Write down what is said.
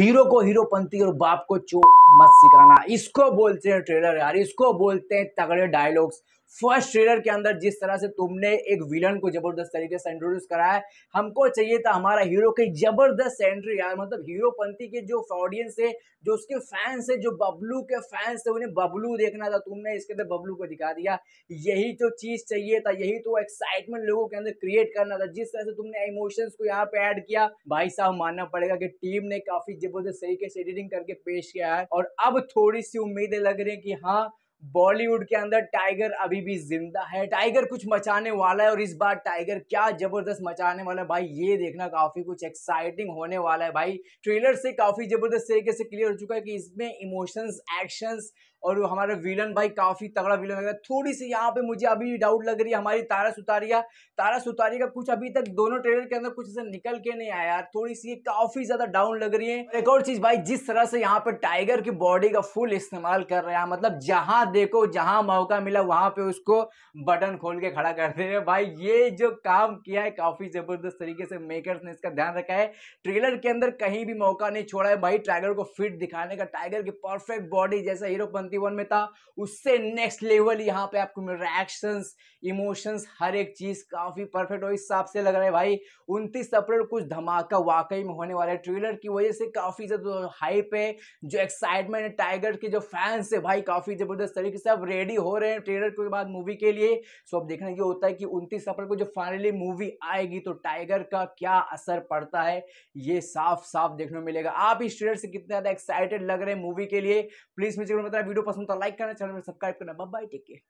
hero को हीरोपंथी और बाप को चो मत सिखाना इसको बोलते हैं ट्रेलर यार इसको बोलते हैं तगड़े डायलॉग्स फर्स्ट ट्रेलर के अंदर जिस तरह से तुमने एक विलन को जबरदस्त तरीके से इंट्रोड्यूस कराया हमको चाहिए था हमारा हीरो की जबरदस्त एंट्री यार मतलब हीरोपंथी के जो ऑडियंस है जो उसके फैंस है जो बबलू के फैंस थे उन्हें बबलू देखना था तुमने इसके अंदर बबलू को दिखा दिया यही तो चीज़ चाहिए था यही तो एक्साइटमेंट लोगों के अंदर क्रिएट करना था जिस तरह से तुमने इमोशंस को यहाँ पे ऐड किया भाई साहब मानना पड़ेगा कि टीम ने काफी जबरदस्त तरीके से एडिटिंग करके पेश किया है और अब थोड़ी सी उम्मीदें लग रही है कि हाँ बॉलीवुड के अंदर टाइगर अभी भी जिंदा है टाइगर कुछ मचाने वाला है और इस बार टाइगर क्या जबरदस्त मचाने वाला है भाई ये देखना काफी कुछ एक्साइटिंग होने वाला है भाई ट्रेलर से काफी जबरदस्त तरीके से क्लियर हो चुका है कि इसमें इमोशंस एक्शंस और हमारे विलन भाई काफ़ी तगड़ा विलन लग रहा है थोड़ी सी यहाँ पे मुझे अभी डाउट लग रही है हमारी तारा सुतारिया तारा सुतारिया का कुछ अभी तक दोनों ट्रेलर के अंदर कुछ ऐसा निकल के नहीं आया यार थोड़ी सी काफ़ी ज़्यादा डाउन लग रही है एक और चीज़ भाई जिस तरह से यहाँ पर टाइगर की बॉडी का फुल इस्तेमाल कर रहे हैं मतलब जहाँ देखो जहाँ मौका मिला वहाँ पर उसको बटन खोल के खड़ा कर दे रहे भाई ये जो काम किया है काफ़ी ज़बरदस्त तरीके से मेकर्स ने इसका ध्यान रखा है ट्रेलर के अंदर कहीं भी मौका नहीं छोड़ा है भाई टाइगर को फिट दिखाने का टाइगर की परफेक्ट बॉडी जैसा हीरो 2021 में था उससे नेक्स्ट लेवल यहाँ पे आपको मिल रहा है एक्शन इमोशंस हर एक चीज़ काफ़ी परफेक्ट और इस हिसाब से लग रहा है भाई उनतीस अप्रैल कुछ धमाका वाकई में होने वाला है ट्रेलर की वजह से काफ़ी ज़्यादा हाइप है जो एक्साइटमेंट है टाइगर के जो फैंस है भाई काफ़ी ज़बरदस्त तरीके से अब रेडी हो रहे हैं ट्रेलर के बाद मूवी के लिए सो अब देखना ये होता है कि उनतीस अप्रैल को जो फाइनली मूवी आएगी तो टाइगर का क्या असर पड़ता है ये साफ साफ देखने मिलेगा आप इस ट्रेलर से कितने ज़्यादा एक्साइटेड लग रहे हैं मूवी के लिए प्लीज़ मुझे बता वीडियो पसंद तो लाइक करना चैनल में सब्सक्राइब करना बाय टेक केयर